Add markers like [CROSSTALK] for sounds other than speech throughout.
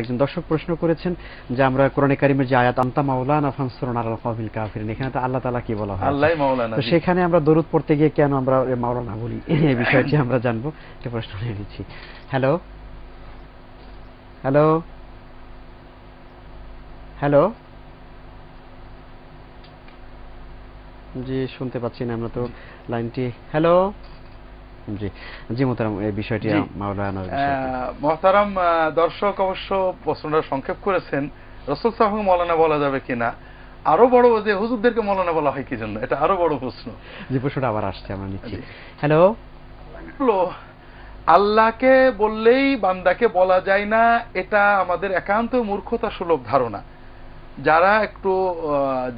একজন দর্শক প্রশ্ন করেছেন যে আমরা কোরআনে কারিমের যে আয়াত আন্তা মাওলানা ফানসুরুন আলাল কওমিল কাফিরিন এখানে তো আল্লাহ তাআলা কি বলা হয় আল্লাহ মাওলানা তো সেখানে আমরা দরুদ পড়তে গিয়ে কেন আমরা মাওলানা বলি এই বিষয়টি আমরা জানবো এটা প্রশ্ন নিয়ে দিচ্ছি হ্যালো হ্যালো হ্যালো জি শুনতে পাচ্ছি না আমরা তো লাইনটি হ্যালো জি দর্শক অবশ্য প্রশ্নটা সংক্ষেপ করেছেন রসুল সাহকে মৌলানা বলা যাবে কিনা আরো বড় যে হুজুরদেরকে মৌলানা বলা হয় কি জন্য এটা আরো বড় প্রশ্ন যে প্রশ্নটা আবার আসছে আমরা নিচ্ছি হ্যালো হ্যালো আল্লাহকে বললেই বান্দাকে বলা যায় না এটা আমাদের একান্ত মূর্খতা সুলভ ধারণা যারা একটু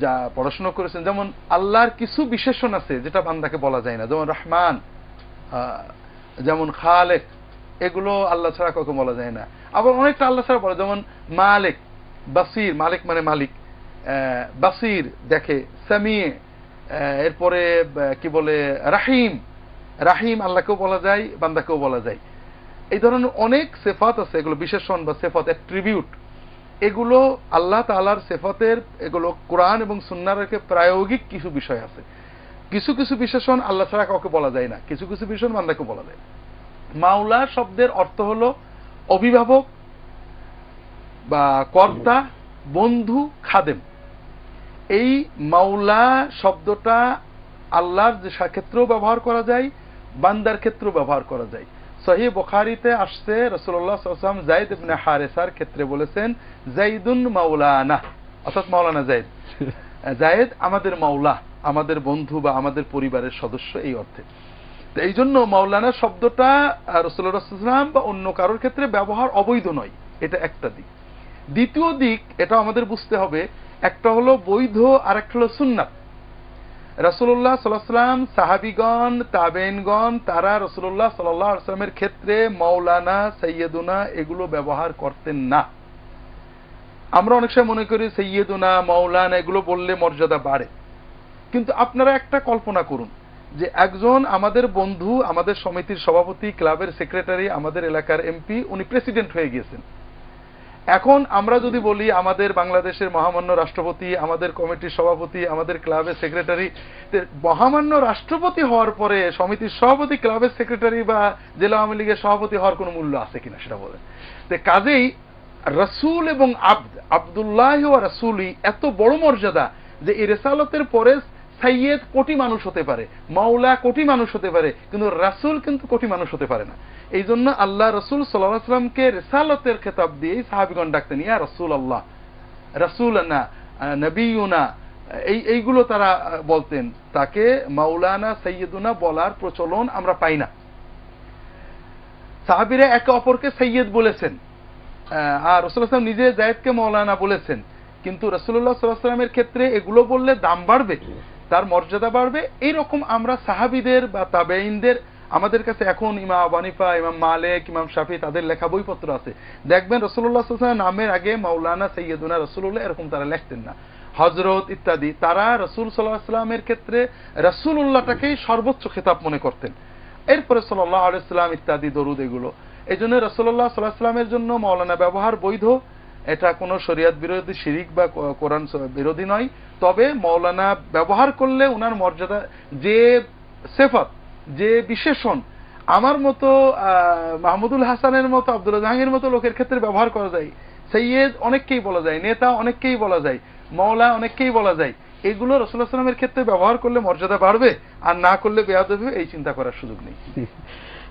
যা পড়াশোনা করেছেন যেমন আল্লাহর কিছু বিশেষণ আছে যেটা বান্দাকে বলা যায় না যেমন রহমান যেমন খালেক এগুলো আল্লাহ ছাড়া কাউকে বলা যায় না আবার অনেকটা আল্লাহ ছাড়া বলে যেমন মালিক বাসির মালিক মানে মালিক বাসির দেখে সামিয়ে এরপরে কি বলে রাহিম রাহিম আল্লাহকেও বলা যায় বান্দাকেও বলা যায় এই ধরনের অনেক সেফাত আছে এগুলো বিশেষণ বা সেফাত অ্যাট্রিবিউট এগুলো আল্লাহ তালার সেফাতের এগুলো কোরআন এবং সুন্নারকে প্রায়োগিক কিছু বিষয় আছে কিছু কিছু বিশেষণ আল্লাহ ছাড়া কাউকে বলা যায় না কিছু কিছু বিশেষণ বান্দাকে বলা যায় মাওলা শব্দের অর্থ হল অভিভাবক বা কর্তা বন্ধু খাদেম এই মাওলা শব্দটা আল্লাহর যে ক্ষেত্রেও ব্যবহার করা যায় বান্দার ক্ষেত্রেও ব্যবহার করা যায় সহি বখারিতে আসছে রসুল্লাহ সাল্লাম জাইদ ইবনে হারেসার ক্ষেত্রে বলেছেন জাইদুন মাওলানা অর্থাৎ মাওলানা জাইদ [LAUGHS] জায়েদ আমাদের মাওলা আমাদের বন্ধু বা আমাদের পরিবারের সদস্য এই অর্থে তো এই জন্য মাওলানা শব্দটা রসুল্লাহাম বা অন্য কারোর ক্ষেত্রে ব্যবহার অবৈধ নয় এটা একটা দিক দ্বিতীয় দিক এটা আমাদের বুঝতে হবে একটা হলো বৈধ আর একটা হলো সুন্নাত রসুল্লাহ সাল্লাম সাহাবিগণ তাবেনগণ তারা রসুল্লাহ আসলামের ক্ষেত্রে মাওলানা সৈয়দুনা এগুলো ব্যবহার করতেন না আমরা অনেক সময় মনে করি সৈয়দুনা মাওলানা এগুলো বললে মর্যাদা বাড়ে কিন্তু আপনারা একটা কল্পনা করুন যে একজন আমাদের বন্ধু আমাদের সমিতির সভাপতি ক্লাবের সেক্রেটারি আমাদের এলাকার এমপি উনি প্রেসিডেন্ট হয়ে গিয়েছেন এখন আমরা যদি বলি আমাদের বাংলাদেশের মহামান্য রাষ্ট্রপতি আমাদের কমিটির সভাপতি আমাদের ক্লাবের সেক্রেটারি মহামান্য রাষ্ট্রপতি হওয়ার পরে সমিতির সভাপতি ক্লাবের সেক্রেটারি বা জেলা আওয়ামী লীগের সভাপতি হওয়ার কোনো মূল্য আছে কিনা সেটা বলেন তো কাজেই রসুল এবং আব্দ আবদুল্লাহ রসুলই এত বড় মর্যাদা যে এই রেসালতের পরে সাইয়েদ কোটি মানুষ হতে পারে মাওলা কোটি মানুষ হতে পারে কিন্তু রাসুল কিন্তু কোটি মানুষ হতে পারে না এই জন্য আল্লাহ রসুল সাল্লামকে রেসালতের খেতাব দিয়ে সাহাবিগণ ডাকতেন ইয়া রসুল আল্লাহ রসুল না নবীনা এই এইগুলো তারা বলতেন তাকে মাওলানা সৈয়দুনা বলার প্রচলন আমরা পাই না সাহাবিরা একে অপরকে সৈয়দ বলেছেন আর রসুল আসলাম নিজে জায়দকে মাওলানা বলেছেন কিন্তু রসুল্লাহ সাল্লাহ সাল্লামের ক্ষেত্রে এগুলো বললে দাম বাড়বে তার মর্যাদা বাড়বে এইরকম আমরা সাহাবিদের বা তাবেইনদের আমাদের কাছে এখন ইমা আবানিফা ইমাম মালেক ইমাম শাফি তাদের লেখা বইপত্র আছে দেখবেন রসুল্লাহ সাল্লামের নামের আগে মাওলানা সৈয়দুনা রসুল্লাহ এরকম তারা লেখতেন না হজরত ইত্যাদি তারা রসুল সাল্লাহ সাল্লামের ক্ষেত্রে রসুল উল্লাহটাকেই সর্বোচ্চ খেতাব মনে করতেন এরপরে সাল্লাহ আলাইসাল্লাম ইত্যাদি দরুদ এগুলো এই জন্য রসুল্লাহ সাল্লাহ সাল্লামের জন্য মাওলানা ব্যবহার বৈধ এটা কোনো শরিয়াত বিরোধী শিরিক বা কোরআন বিরোধী নয় তবে মৌলানা ব্যবহার করলে উনার মর্যাদা যে সেফত যে বিশেষণ আমার মতো মাহমুদুল হাসানের মতো আব্দুল জাহাঙ্গীর মতো লোকের ক্ষেত্রে ব্যবহার করা যায় সৈয়দ অনেককেই বলা যায় নেতা অনেককেই বলা যায় মৌলা অনেককেই বলা যায় এগুলো রসুল্লাহ সাল্লামের ক্ষেত্রে ব্যবহার করলে মর্যাদা বাড়বে আর না করলে বেয়াদ এই চিন্তা করার সুযোগ নেই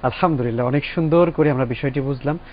আলহামদুলিল্লাহ অনেক সুন্দর করে আমরা বিষয়টি বুঝলাম